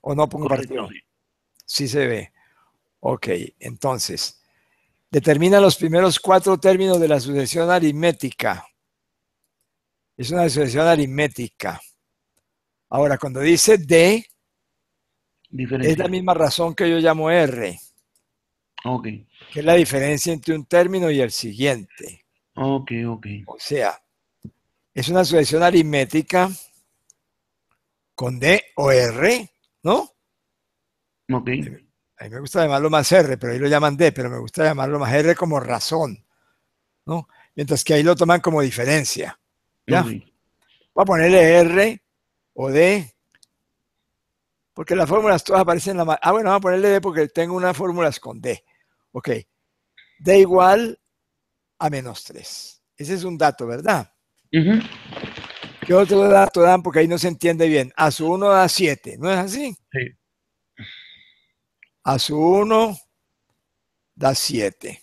¿O no pongo partido, Sí se ve. Ok, entonces, determina los primeros cuatro términos de la sucesión aritmética. Es una sucesión aritmética. Ahora, cuando dice D, es la misma razón que yo llamo R. Ok. Que es la diferencia entre un término y el siguiente. Ok, ok. O sea, es una sucesión aritmética con D o R ¿no? Ok. A mí me gusta llamarlo más R, pero ahí lo llaman D, pero me gusta llamarlo más R como razón, ¿no? Mientras que ahí lo toman como diferencia. ¿Ya? Voy a ponerle R o D, porque las fórmulas todas aparecen en la... Ah, bueno, voy a ponerle D porque tengo unas fórmulas con D. Ok. D igual a menos 3. Ese es un dato, ¿verdad? Uh ¿Qué otro dato dan? Porque ahí no se entiende bien. A su 1 da 7, ¿no es así? Sí. A su 1 da 7.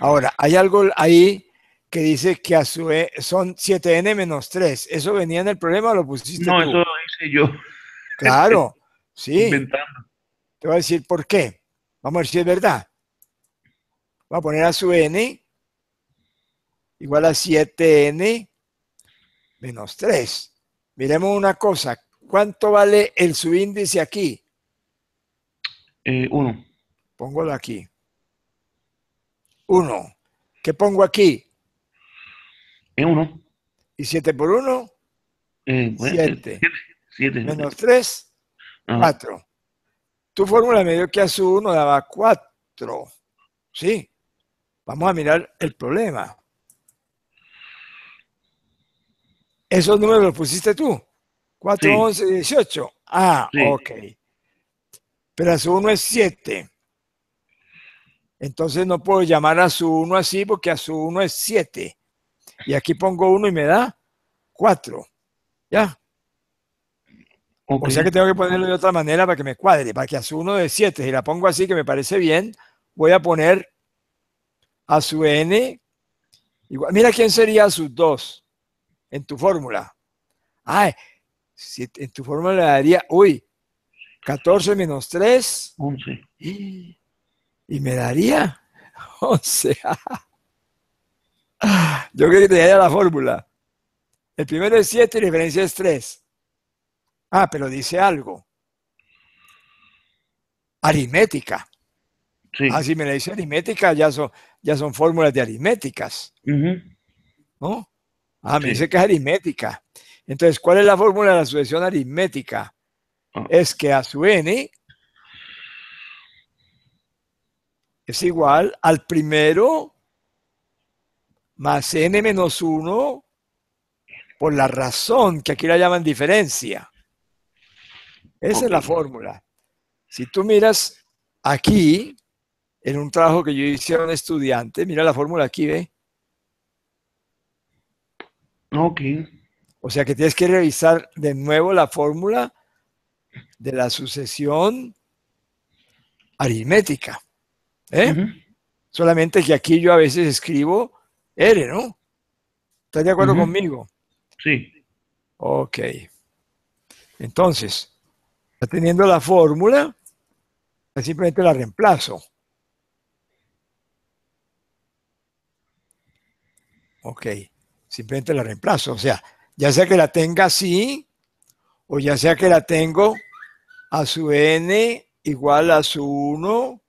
Ahora, hay algo ahí que dice que a su e, son 7n menos 3. ¿Eso venía en el problema o lo pusiste? No, eso lo hice yo. Claro, sí. Inventando. Te voy a decir por qué. Vamos a ver si es verdad. Voy a poner a su n igual a 7n menos 3. Miremos una cosa, ¿cuánto vale el subíndice aquí? 1. Eh, Póngalo aquí. 1. ¿Qué pongo aquí? 1. Eh, ¿Y 7 por 1? 7. 7. Menos 3, 4. Tu fórmula me dio que a su 1 daba 4. ¿Sí? Vamos a mirar el problema. Esos números los pusiste tú. 4, 11, 18. Ah, ok. Pero a su 1 es 7. Entonces no puedo llamar a su 1 así porque a su 1 es 7. Y aquí pongo 1 y me da 4. ¿Ya? O sea que tengo que ponerlo de otra manera para que me cuadre, para que a su 1 de 7, si la pongo así que me parece bien, voy a poner a su n igual. Mira quién sería a su 2 en tu fórmula. Ah, si en tu fórmula le daría, uy, 14 menos 3. 11. Y, me daría 11. Yo creo que te daría la fórmula. El primero es 7 y la diferencia es 3. Ah, pero dice algo. Aritmética. Sí. Ah, si me la dice aritmética, ya son, ya son fórmulas de aritméticas. ¿No? Ah, me dice que es aritmética. Entonces, ¿cuál es la fórmula de la sucesión aritmética? Ah. Es que a su n es igual al primero más n menos 1 por la razón, que aquí la llaman diferencia. Esa es la fórmula. Si tú miras aquí, en un trabajo que yo hice a un estudiante, mira la fórmula aquí, ¿ve? Ah, o sea que tienes que revisar de nuevo la fórmula de la sucesión aritmética. ¿eh? Solamente que aquí yo a veces escribo R, ¿no? ¿Estás de acuerdo conmigo? Sí. Ok. Entonces, teniendo la fórmula, simplemente la reemplazo. Ok simplemente la reemplazo. O sea, ya sea que la tenga así, o ya sea que la tengo a su n igual a su 1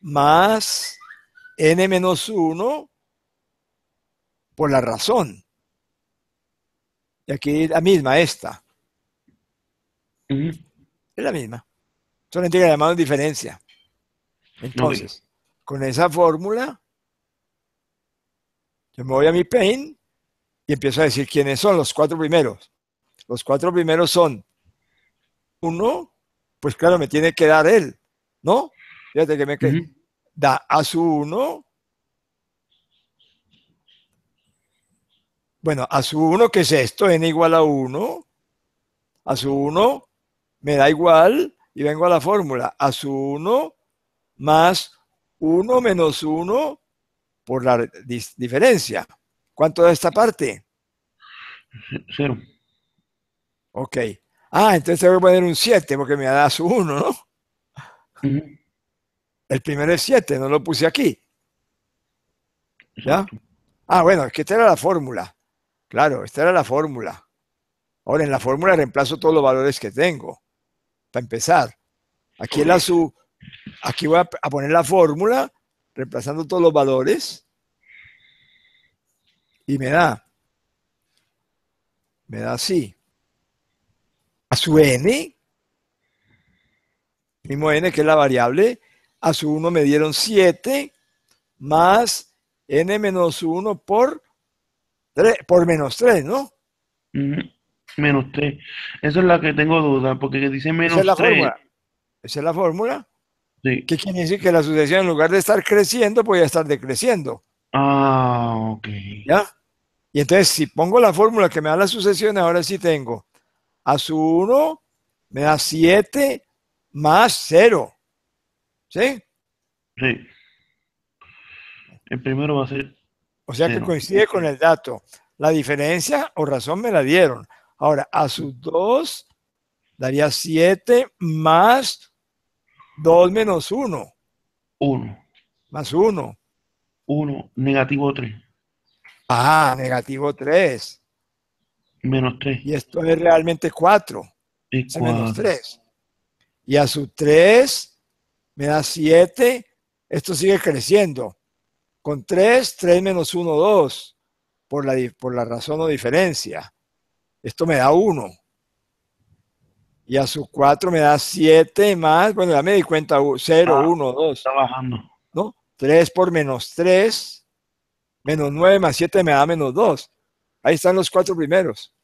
más n menos 1 por la razón. Y aquí la misma, esta. Es la misma. Solamente que la llamamos diferencia. Entonces, con esa fórmula, yo me voy a mi pain y empiezo a decir quiénes son los cuatro primeros. Los cuatro primeros son, uno, pues claro, me tiene que dar él, ¿no? Fíjate que me da a su uno. Bueno, a su uno, que es esto? N igual a 1. A su 1 me da igual y vengo a la fórmula. A su 1 más 1 menos 1 por la diferencia. ¿Cuánto da esta parte? Cero. Ok. Ah, entonces tengo que poner un 7 porque me su 1, ¿no? El primero es 7, no lo puse aquí. ¿Ya? Ah, bueno, es que esta era la fórmula. Claro, esta era la fórmula. Ahora, en la fórmula reemplazo todos los valores que tengo. Para empezar, aquí, la aquí voy a poner la fórmula reemplazando todos los valores y me da, me da así, a su n, mismo n que es la variable, a su 1 me dieron 7, más n menos 1 por, 3, por menos 3, ¿no? Menos 3. Eso es la que tengo duda, porque dice menos Esa es 3. fórmula, Esa es la fórmula. Sí. ¿Qué quiere decir? Que la sucesión en lugar de estar creciendo, puede estar decreciendo. Ah, ok. ¿Ya? Y entonces, si pongo la fórmula que me da la sucesión, ahora sí tengo a su 1 me da 7 más 0. ¿Sí? Sí. El primero va a ser. O sea que coincide con el dato. La diferencia o razón me la dieron. Ahora, a su 2 daría 7 más 2 menos 1. 1. Más 1. 1, negativo 3. Ah, negativo 3. Menos 3. Y esto es realmente 4. menos 3. Y a su 3 me da 7. Esto sigue creciendo. Con 3, 3 menos 1, 2. Por la, por la razón o diferencia. Esto me da 1. Y a su 4 me da 7 más. Bueno, ya me di cuenta 0, 1, 2. Está bajando. ¿No? 3 por menos 3 Menos 9 más 7 me da menos 2. Ahí están los cuatro primeros.